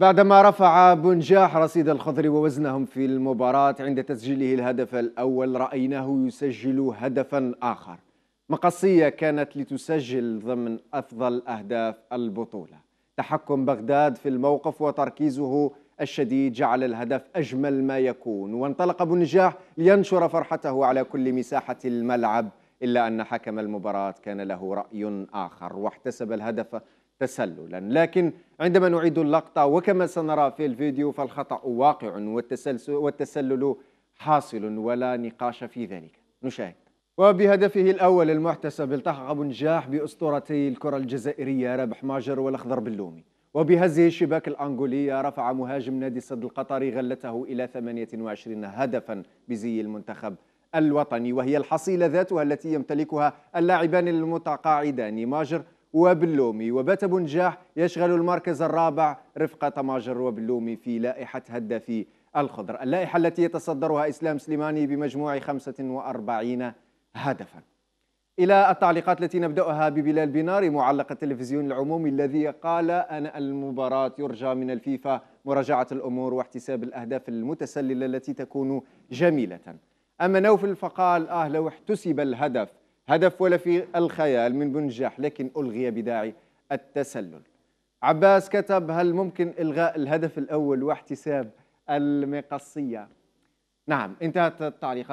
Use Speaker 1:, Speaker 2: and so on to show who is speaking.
Speaker 1: بعدما رفع بنجاح رصيد الخضر ووزنهم في المباراة عند تسجيله الهدف الأول رأيناه يسجل هدفا آخر مقصية كانت لتسجل ضمن أفضل أهداف البطولة تحكم بغداد في الموقف وتركيزه الشديد جعل الهدف أجمل ما يكون وانطلق بنجاح لينشر فرحته على كل مساحة الملعب إلا أن حكم المباراة كان له رأي آخر واحتسب الهدف تسللا لكن عندما نعيد اللقطة وكما سنرى في الفيديو فالخطأ واقع والتسلسل والتسلل حاصل ولا نقاش في ذلك نشاهد وبهدفه الأول المحتسب التحق أبو نجاح بأسطورتي الكرة الجزائرية رابح ماجر والأخضر باللومي وبهزه الشباك الأنغولية رفع مهاجم نادي السد القطري غلته إلى 28 هدفا بزي المنتخب الوطني وهي الحصيلة ذاتها التي يمتلكها اللاعبان المتقاعدان ماجر وبلومي وبات بنجاح يشغل المركز الرابع رفقة ماجر وبلومي في لائحة هدافي الخضر اللائحة التي يتصدرها إسلام سليماني بمجموع 45 هدفاً إلى التعليقات التي نبدأها ببلال بناري معلق التلفزيون العمومي الذي قال أن المباراة يرجى من الفيفا مراجعة الأمور واحتساب الأهداف المتسللة التي تكون جميلة أما نوفل فقال آه لو احتسب الهدف هدف ولا في الخيال من بنجاح لكن ألغي بداعي التسلل عباس كتب هل ممكن إلغاء الهدف الأول واحتساب المقصية نعم انتهت التعليقات